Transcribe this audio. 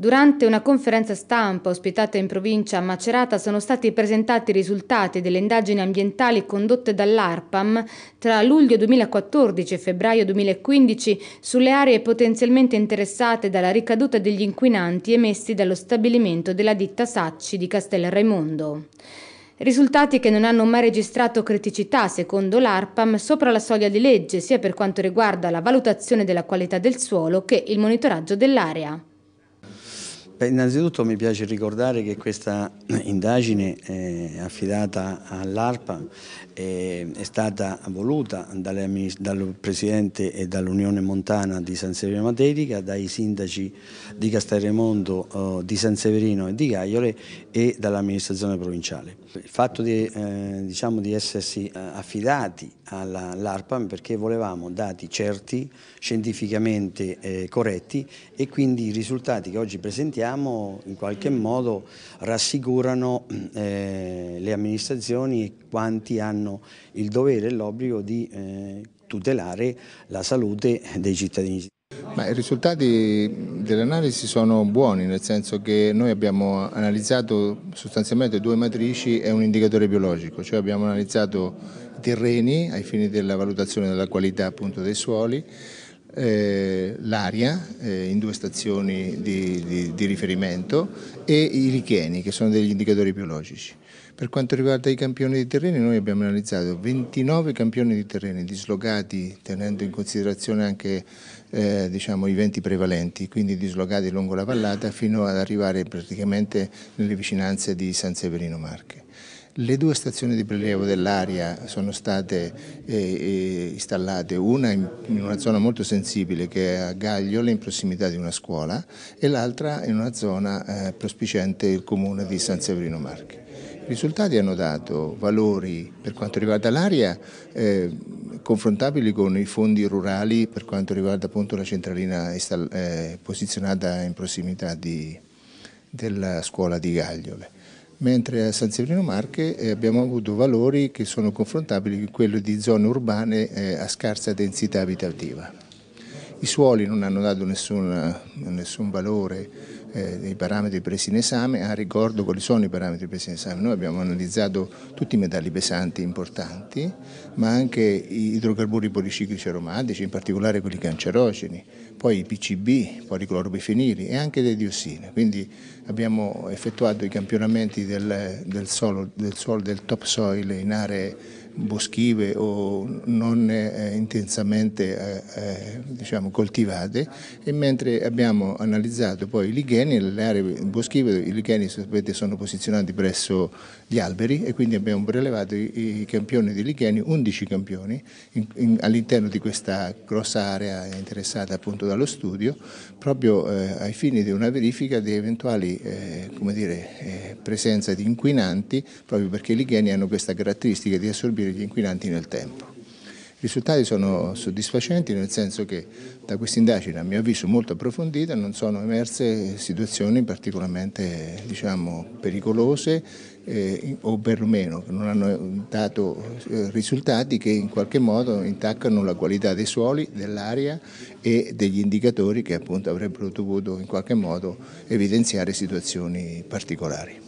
Durante una conferenza stampa ospitata in provincia a Macerata sono stati presentati i risultati delle indagini ambientali condotte dall'ARPAM tra luglio 2014 e febbraio 2015 sulle aree potenzialmente interessate dalla ricaduta degli inquinanti emessi dallo stabilimento della ditta Sacci di Castel Raimondo. Risultati che non hanno mai registrato criticità, secondo l'ARPAM, sopra la soglia di legge, sia per quanto riguarda la valutazione della qualità del suolo che il monitoraggio dell'area. Beh, innanzitutto mi piace ricordare che questa indagine eh, affidata all'ARPA eh, è stata voluta dal Presidente e dall'Unione Montana di San Severino Materica, dai sindaci di Castelremondo, eh, di San Severino e di Gaiole e dall'amministrazione provinciale. Il fatto di, eh, diciamo, di essersi eh, affidati all'ARPA perché volevamo dati certi, scientificamente eh, corretti e quindi i risultati che oggi presentiamo sappiamo in qualche mm. modo rassicurano eh, le amministrazioni e quanti hanno il dovere e l'obbligo di eh, tutelare la salute dei cittadini. Ma I risultati dell'analisi sono buoni, nel senso che noi abbiamo analizzato sostanzialmente due matrici e un indicatore biologico, cioè abbiamo analizzato terreni ai fini della valutazione della qualità appunto, dei suoli, eh, l'Aria eh, in due stazioni di, di, di riferimento e i richieni che sono degli indicatori biologici. Per quanto riguarda i campioni di terreni, noi abbiamo analizzato 29 campioni di terreni dislocati tenendo in considerazione anche eh, diciamo, i venti prevalenti, quindi dislocati lungo la vallata fino ad arrivare praticamente nelle vicinanze di San Severino Marche. Le due stazioni di prelievo dell'aria sono state eh, eh installate, una in, una zona molto sensibile che è a Gagliole in prossimità di una scuola e l'altra in una zona eh, prospiciente il comune di San Severino Marche. I risultati hanno dato valori per quanto riguarda l'aria eh, confrontabili con i fondi rurali per quanto riguarda appunto la centralina eh, posizionata in prossimità di, della scuola di Gagliole mentre a San Severino Marche eh, abbiamo avuto valori che sono confrontabili con quello di zone urbane eh, a scarsa densità abitativa. I suoli non hanno dato nessun, eh, nessun valore eh, dei parametri presi in esame, ah, ricordo quali sono i parametri presi in esame, noi abbiamo analizzato tutti i metalli pesanti importanti, ma anche gli idrocarburi policiclici aromatici, in particolare quelli cancerogeni, poi i PCB, poi i clorobifenili e anche le diossine, quindi abbiamo effettuato i campionamenti del, del, solo, del, suolo, del topsoil in aree boschive o non eh, intensamente eh, eh, diciamo coltivate e mentre abbiamo analizzato poi i licheni, le aree boschive, i licheni sapete, sono posizionati presso gli alberi e quindi abbiamo prelevato i, i campioni di licheni, 11 campioni all'interno di questa grossa area interessata appunto dallo studio proprio eh, ai fini di una verifica di eventuali eh, dire, eh, presenza di inquinanti proprio perché i licheni hanno questa caratteristica di assorbire ridurre gli inquinanti nel tempo. I risultati sono soddisfacenti nel senso che da questa indagine, a mio avviso molto approfondita, non sono emerse situazioni particolarmente diciamo, pericolose eh, o perlomeno non hanno dato eh, risultati che in qualche modo intaccano la qualità dei suoli, dell'aria e degli indicatori che appunto avrebbero dovuto in qualche modo evidenziare situazioni particolari.